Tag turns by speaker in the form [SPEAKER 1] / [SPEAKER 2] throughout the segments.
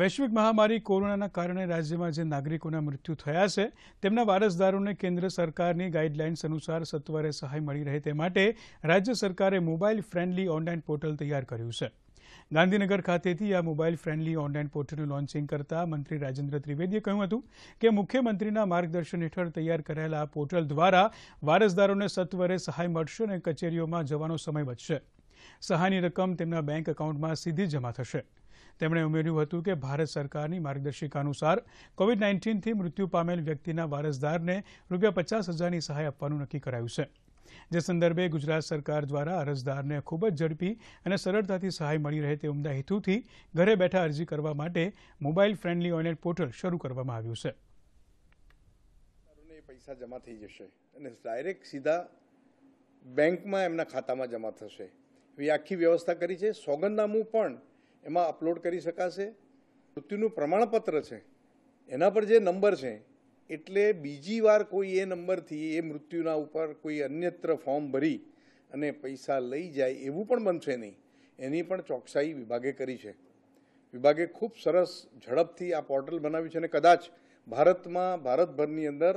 [SPEAKER 1] વૈશ્વિક મહામારી કોરોનાના કારણે રાજ્યમાં જે નાગરિકોના મૃત્યુ થયા છે તેમના વારસદારોને કેન્દ્ર સરકારની ગાઈડલાઇન્સ અનુસાર સત્વરે સહાય મળી રહે તે માટે રાજ્ય સરકારે મોબાઈલ ફ્રેન્ડલી ઓનલાઇન પોર્ટલ તૈયાર કર્યું છે ગાંધીનગર ખાતેથી આ મોબાઈલ ફ્રેન્ડલી ઓનલાઇન પોર્ટલનું લોન્ચિંગ કરતા મંત્રી રાજેન્દ્ર ત્રિવેદીએ કહ્યું હતું કે મુખ્યમંત્રીના માર્ગદર્શન હેઠળ તૈયાર કરાયેલા આ પોર્ટલ દ્વારા વારસદારોને સત્વરે સહાય મળશે અને કચેરીઓમાં જવાનો સમય બચશે સહાયની રકમ તેમના બેંક એકાઉન્ટમાં સીધી જમા થશે તેમણે ઉમેર્યું હતું કે ભારત સરકારની માર્ગદર્શિકા અનુસાર કોવિડ નાઇન્ટીનથી મૃત્યુ પામેલ વ્યક્તિના વારસદારને રૂપિયા પચાસ હજારની સહાય આપવાનું નક્કી કરાયું છે જે સંદર્ભે ગુજરાત સરકાર દ્વારા અરજદારને ખૂબ જ ઝડપી અને સરળતાથી સહાય મળી રહે તે ઉમદા હેતુથી ઘરે બેઠા અરજી કરવા માટે મોબાઈલ ફ્રેન્ડલી ઓનલાઈન પોર્ટલ શરૂ કરવામાં આવ્યું
[SPEAKER 2] છે પૈસા જમા થઈ જશે અને ડાયરેક્ટ સીધા બેંકમાં એમના ખાતામાં જમા થશે એવી આખી વ્યવસ્થા કરી છે સોગંદનામું પણ એમાં અપલોડ કરી શકાશે મૃત્યુનું પ્રમાણપત્ર છે એના પર જે નંબર છે એટલે બીજી વાર કોઈ એ નંબરથી એ મૃત્યુના ઉપર કોઈ અન્યત્ર ફોર્મ ભરી અને પૈસા લઈ જાય એવું પણ બનશે નહીં એની પણ ચોકસાઈ વિભાગે કરી છે વિભાગે ખૂબ સરસ ઝડપથી આ પોર્ટલ બનાવ્યું છે અને કદાચ ભારતમાં ભારતભરની અંદર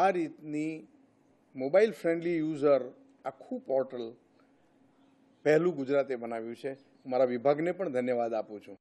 [SPEAKER 2] આ રીતની મોબાઈલ ફ્રેન્ડલી યુઝર આખું પોર્ટલ પહેલું ગુજરાતે બનાવ્યું છે મારા વિભાગને પણ ધન્યવાદ આપું છું